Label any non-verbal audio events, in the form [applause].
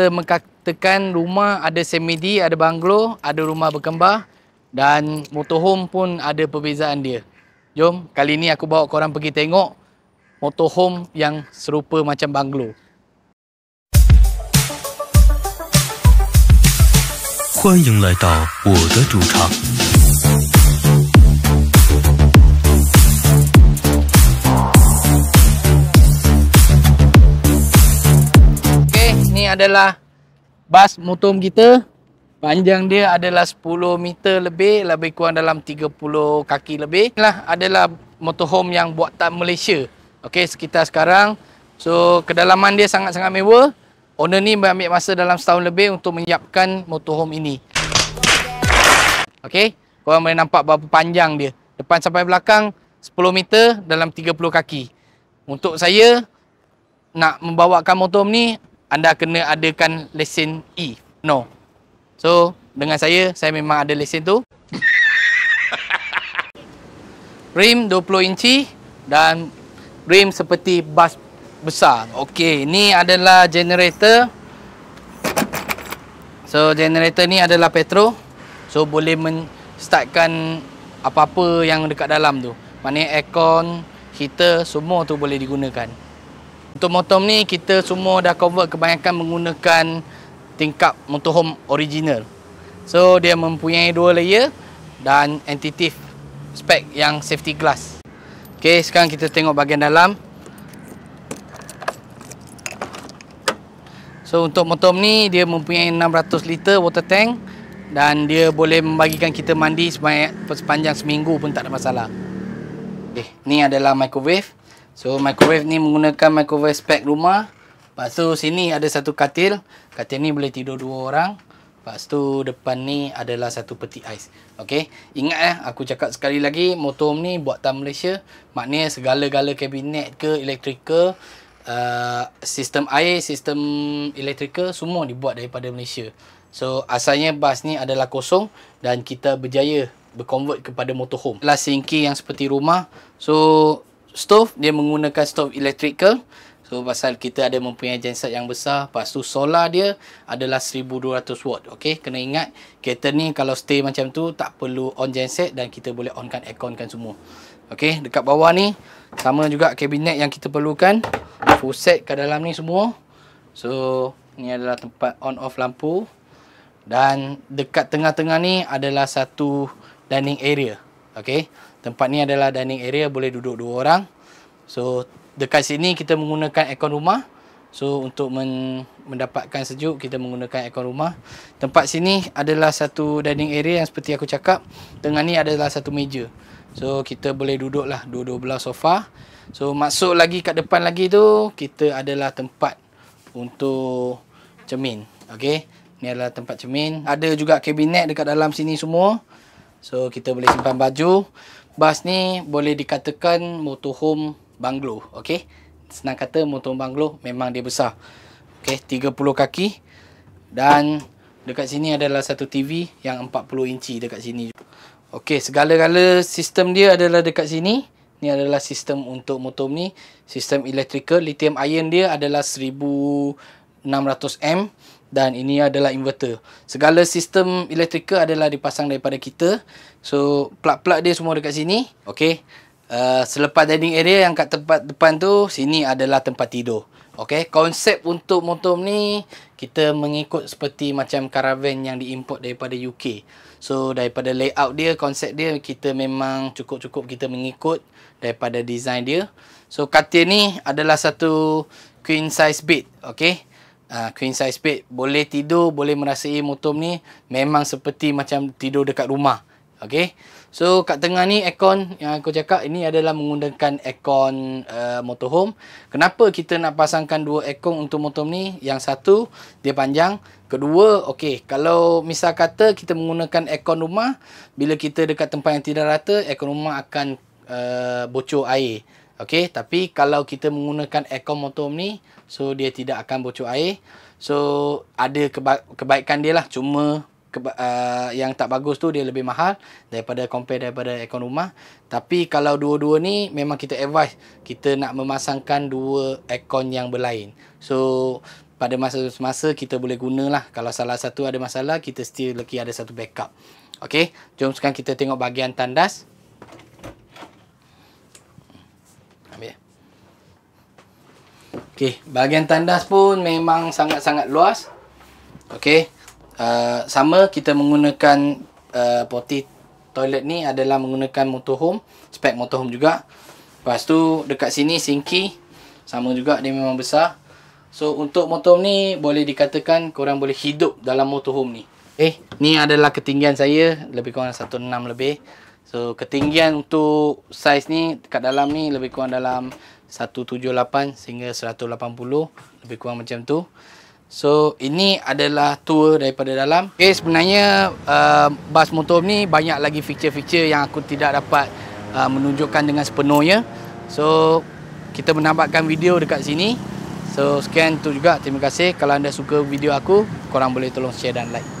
kita mengatakan rumah ada semedi, ada banglo, ada rumah berkembar dan motorhome pun ada perbezaan dia. Jom, kali ni aku bawa korang pergi tengok motorhome yang serupa macam banglo. Selamat datang ke ruang saya. adalah bas motor kita. Panjang dia adalah 10 meter lebih, lebih kurang dalam 30 kaki lebih. Inilah adalah motorhome yang buat tak Malaysia. Okey, sekitar sekarang. So, kedalaman dia sangat-sangat mewah. Owner ni ambil masa dalam setahun lebih untuk menyiapkan motorhome ini. Okey, korang boleh nampak berapa panjang dia. Depan sampai belakang 10 meter dalam 30 kaki. Untuk saya nak membawakan motorhome ni anda kena adakan lesen E. No. So, dengan saya, saya memang ada lesen tu. [laughs] rim 20 inci dan rim seperti bas besar. Okey, ini adalah generator. So, generator ni adalah petrol. So, boleh menstartkan apa-apa yang dekat dalam tu. Maknanya aircon, heater, semua tu boleh digunakan untuk motor ni kita semua dah convert kebanyakan menggunakan tingkap motorhome original so dia mempunyai dua layer dan entitif spec yang safety glass ok sekarang kita tengok bahagian dalam so untuk motor ni dia mempunyai 600 liter water tank dan dia boleh membagikan kita mandi sepanjang seminggu pun tak ada masalah Eh, ni adalah microwave So microwave ni menggunakan microwave spek rumah. Lepas tu sini ada satu katil. Katil ni boleh tidur dua orang. Lepas tu depan ni adalah satu peti ais. Okey. Ingat eh aku cakap sekali lagi motorhome ni buat tanah Malaysia. Maknanya segala-gala kabinet ke elektrikal Uh, sistem air, sistem elektrikal semua dibuat daripada Malaysia. So asalnya bas ni adalah kosong dan kita berjaya berconvert kepada motorhome. Last sinki yang seperti rumah. So stove dia menggunakan stove electrical so pasal kita ada mempunyai genset yang besar lepas tu solar dia adalah 1200 watt ok kena ingat kereta ni kalau stay macam tu tak perlu on genset dan kita boleh on kan aircon kan semua ok dekat bawah ni sama juga kabinet yang kita perlukan full set kat dalam ni semua so ni adalah tempat on off lampu dan dekat tengah-tengah ni adalah satu dining area ok ok Tempat ni adalah dining area boleh duduk dua orang. So dekat sini kita menggunakan aircon rumah. So untuk men mendapatkan sejuk kita menggunakan aircon rumah. Tempat sini adalah satu dining area yang seperti aku cakap. Tengah ni adalah satu meja. So kita boleh duduklah dua-dua belah sofa. So masuk lagi kat depan lagi tu kita adalah tempat untuk cermin. Okey. Ni adalah tempat cermin. Ada juga kabinet dekat dalam sini semua. So kita boleh simpan baju bas ni boleh dikatakan motorhome banglo. Okey. Senang kata motor banglo memang dia besar. Okey, 30 kaki. Dan dekat sini adalah satu TV yang 40 inci dekat sini. Okey, segala-gala sistem dia adalah dekat sini. Ni adalah sistem untuk motor ni. Sistem elektrikal. Lithium ion dia adalah 1600M dan ini adalah inverter. Segala sistem elektrikal adalah dipasang daripada kita. So, plug-plug dia semua dekat sini. Okay. Uh, selepas dining area yang kat tempat depan tu, sini adalah tempat tidur. Okay. Konsep untuk motor ni, kita mengikut seperti macam caravan yang diimport daripada UK. So, daripada layout dia, konsep dia, kita memang cukup-cukup kita mengikut daripada design dia. So, katil ni adalah satu queen size bed. Okay. Ah, queen size bed boleh tidur boleh merasai motom ni memang seperti macam tidur dekat rumah okey so kat tengah ni aircon yang aku cakap ini adalah menggunakan aircon uh, motorhome kenapa kita nak pasangkan dua aircon untuk motom ni yang satu dia panjang kedua okey kalau misal kata kita menggunakan aircon rumah bila kita dekat tempat yang tidak rata aircon rumah akan uh, bocor air Okey, tapi kalau kita menggunakan aircon motor ni, so dia tidak akan bocor air. So ada keba kebaikan dia lah, cuma keba uh, yang tak bagus tu dia lebih mahal daripada compare daripada aircon rumah. Tapi kalau dua-dua ni memang kita advise kita nak memasangkan dua aircon yang berlain. So pada masa-masa kita boleh guna lah. Kalau salah satu ada masalah, kita still lagi ada satu backup. Okey, jom sekarang kita tengok bahagian tandas. Okey, bahagian tandas pun memang sangat-sangat luas. Okey. Uh, sama kita menggunakan uh, poti toilet ni adalah menggunakan motorhome, spek motorhome juga. Lepas tu dekat sini sinki sama juga dia memang besar. So untuk motorhome ni boleh dikatakan korang boleh hidup dalam motorhome ni. Eh, ni adalah ketinggian saya lebih kurang 16 lebih. So ketinggian untuk saiz ni kat dalam ni lebih kurang dalam 178 sehingga 180 lebih kurang macam tu. So ini adalah tour daripada dalam. Okay, sebenarnya uh, bas motor ni banyak lagi feature-feature yang aku tidak dapat uh, menunjukkan dengan sepenuhnya. So kita menambahkan video dekat sini. So sekian tu juga. Terima kasih. Kalau anda suka video aku, korang boleh tolong share dan like.